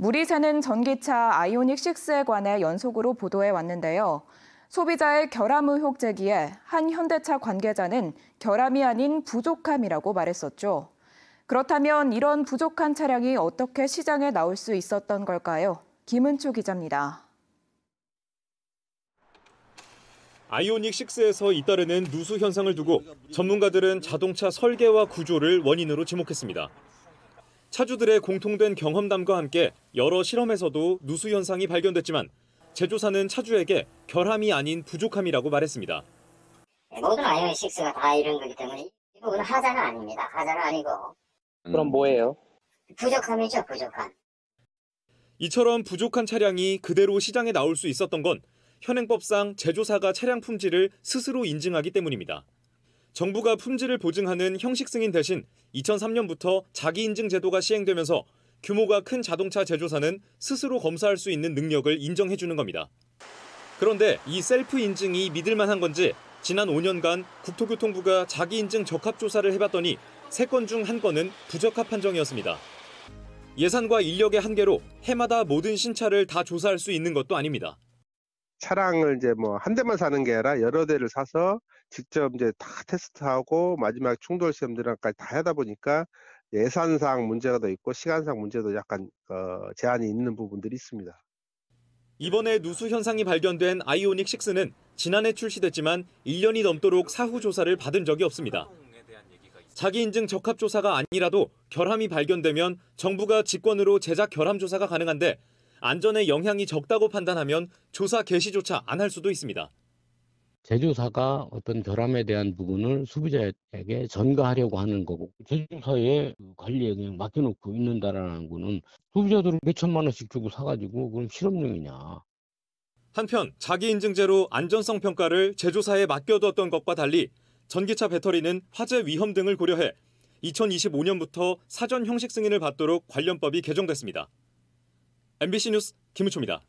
무리새는 전기차 아이오닉 6에 관해 연속으로 보도해 왔는데요. 소비자의 결함 의혹 제기에 한 현대차 관계자는 결함이 아닌 부족함이라고 말했었죠. 그렇다면 이런 부족한 차량이 어떻게 시장에 나올 수 있었던 걸까요? 김은초 기자입니다. 아이오닉 6에서 잇따르는 누수 현상을 두고 전문가들은 자동차 설계와 구조를 원인으로 지목했습니다. 차주들의 공통된 경험담과 함께 여러 실험에서도 누수 현상이 발견됐지만 제조사는 차주에게 결함이 아닌 부족함이라고 말했습니다. 모든 아이언 6가 다 이런 거기 때문에 이 부분은 하자는 아닙니다. 하자는 아니고. 음. 그럼 뭐예요? 부족함이죠, 부족함. 이처럼 부족한 차량이 그대로 시장에 나올 수 있었던 건 현행법상 제조사가 차량 품질을 스스로 인증하기 때문입니다. 정부가 품질을 보증하는 형식 승인 대신 2003년부터 자기 인증 제도가 시행되면서 규모가 큰 자동차 제조사는 스스로 검사할 수 있는 능력을 인정해 주는 겁니다. 그런데 이 셀프 인증이 믿을 만한 건지 지난 5년간 국토교통부가 자기 인증 적합 조사를 해봤더니 3건 중 1건은 부적합 판정이었습니다. 예산과 인력의 한계로 해마다 모든 신차를 다 조사할 수 있는 것도 아닙니다. 차량을 이제 뭐 한 대만 사는 게 아니라 여러 대를 사서 직접 이제 다 테스트하고 마지막 충돌 시험들까지 다 하다 보니까 예산상 문제가 더 있고 시간상 문제도 약간 어, 제한이 있는 부분들이 있습니다. 이번에 누수 현상이 발견된 아이오닉 6는 지난해 출시됐지만 1년이 넘도록 사후 조사를 받은 적이 없습니다. 자기 인증 적합 조사가 아니라도 결함이 발견되면 정부가 직권으로 제작 결함 조사가 가능한데 안전에 영향이 적다고 판단하면 조사 개시조차 안 할 수도 있습니다. 제조사가 어떤 결함에 대한 부분을 소비자에게 전가하려고 하는 거고 제조사의 그 관리에 그냥 맡겨놓고 있는다라는 거는 소비자들은몇 천만 원씩 주고 사가지고 그럼 실험용이냐. 한편 자기인증제로 안전성 평가를 제조사에 맡겨두었던 것과 달리 전기차 배터리는 화재 위험 등을 고려해 2025년부터 사전 형식 승인을 받도록 관련법이 개정됐습니다. MBC 뉴스 김우초입니다.